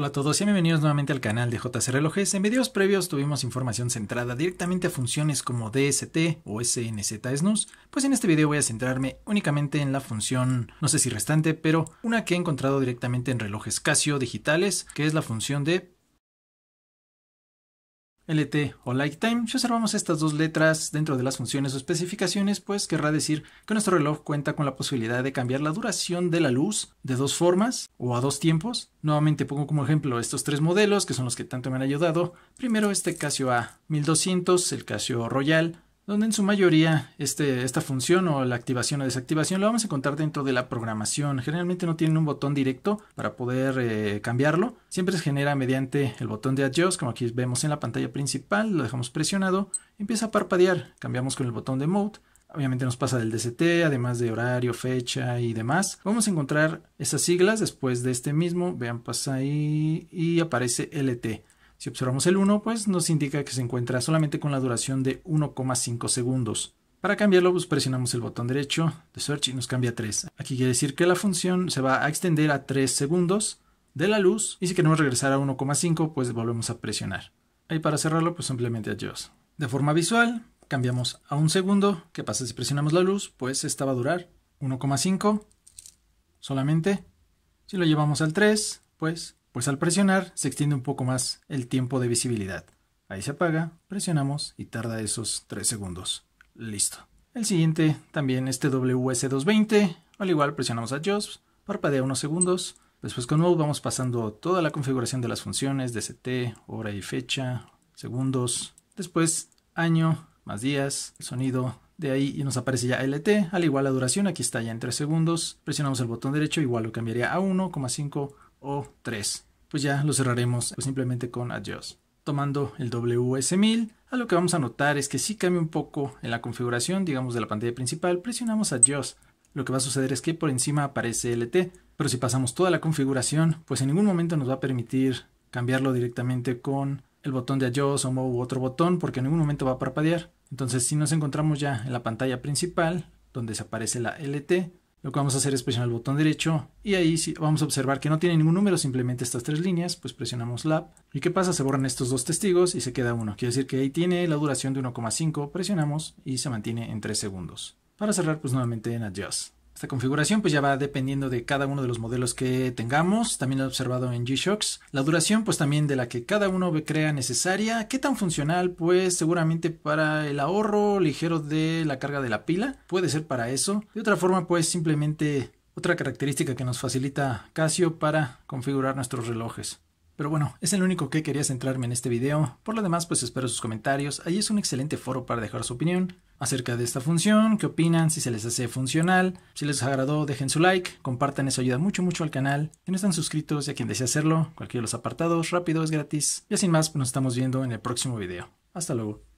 Hola a todos y bienvenidos nuevamente al canal de JC Relojes. En videos previos tuvimos información centrada directamente a funciones como DST o SNZ SNUS, pues en este video voy a centrarme únicamente en la función, no sé si restante, pero una que he encontrado directamente en relojes Casio digitales, que es la función de LT o Time, si observamos estas dos letras dentro de las funciones o especificaciones, pues querrá decir que nuestro reloj cuenta con la posibilidad de cambiar la duración de la luz de dos formas o a dos tiempos. Nuevamente pongo como ejemplo estos tres modelos que son los que tanto me han ayudado. Primero este Casio A1200, el Casio Royal, donde en su mayoría este, esta función o la activación o desactivación la vamos a encontrar dentro de la programación. Generalmente no tienen un botón directo para poder eh, cambiarlo. Siempre se genera mediante el botón de Adjust, como aquí vemos en la pantalla principal, lo dejamos presionado, empieza a parpadear, cambiamos con el botón de Mode, Obviamente nos pasa del DCT, además de horario, fecha y demás. Vamos a encontrar esas siglas después de este mismo. Vean, pasa ahí y aparece LT. Si observamos el 1, pues nos indica que se encuentra solamente con la duración de 1,5 segundos. Para cambiarlo, pues presionamos el botón derecho de Search y nos cambia a 3. Aquí quiere decir que la función se va a extender a 3 segundos de la luz y si queremos regresar a 1,5, pues volvemos a presionar. Ahí para cerrarlo, pues simplemente adiós. De forma visual, cambiamos a un segundo. ¿Qué pasa si presionamos la luz? Pues esta va a durar 1,5 solamente. Si lo llevamos al 3, pues pues al presionar se extiende un poco más el tiempo de visibilidad. Ahí se apaga, presionamos y tarda esos 3 segundos. Listo. El siguiente también este WS220, al igual presionamos a Jobs, parpadea unos segundos. Después con nuevo vamos pasando toda la configuración de las funciones, DCT, hora y fecha, segundos. Después año, más días, sonido, de ahí y nos aparece ya LT, al igual la duración, aquí está ya en 3 segundos. Presionamos el botón derecho, igual lo cambiaría a 1,5 o 3. Pues ya lo cerraremos pues, simplemente con Adios. Tomando el WS1000, a lo que vamos a notar es que si cambia un poco en la configuración, digamos, de la pantalla principal. Presionamos Adios. Lo que va a suceder es que por encima aparece LT, pero si pasamos toda la configuración, pues en ningún momento nos va a permitir cambiarlo directamente con el botón de adiós o u otro botón porque en ningún momento va a parpadear. Entonces si nos encontramos ya en la pantalla principal donde se aparece la LT, lo que vamos a hacer es presionar el botón derecho y ahí vamos a observar que no tiene ningún número, simplemente estas tres líneas, pues presionamos Lab. ¿Y qué pasa? Se borran estos dos testigos y se queda uno. Quiere decir que ahí tiene la duración de 1,5, presionamos y se mantiene en 3 segundos. Para cerrar, pues nuevamente en Adjust. Esta configuración pues ya va dependiendo de cada uno de los modelos que tengamos, también lo he observado en G-Shocks. La duración pues también de la que cada uno crea necesaria. ¿Qué tan funcional? Pues seguramente para el ahorro ligero de la carga de la pila, puede ser para eso. De otra forma pues simplemente otra característica que nos facilita Casio para configurar nuestros relojes. Pero bueno, es el único que quería centrarme en este video. Por lo demás, pues espero sus comentarios. Ahí es un excelente foro para dejar su opinión acerca de esta función, qué opinan, si se les hace funcional, si les agradó dejen su like, compartan, eso ayuda mucho mucho al canal, si no están suscritos y a quien desea hacerlo, cualquiera de los apartados, rápido, es gratis, y sin más, nos estamos viendo en el próximo video. Hasta luego.